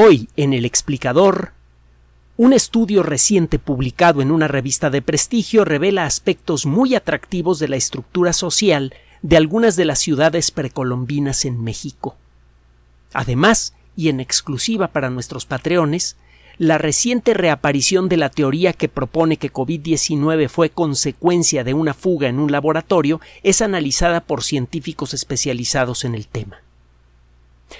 Hoy, en El Explicador, un estudio reciente publicado en una revista de prestigio revela aspectos muy atractivos de la estructura social de algunas de las ciudades precolombinas en México. Además, y en exclusiva para nuestros patreones, la reciente reaparición de la teoría que propone que COVID-19 fue consecuencia de una fuga en un laboratorio es analizada por científicos especializados en el tema.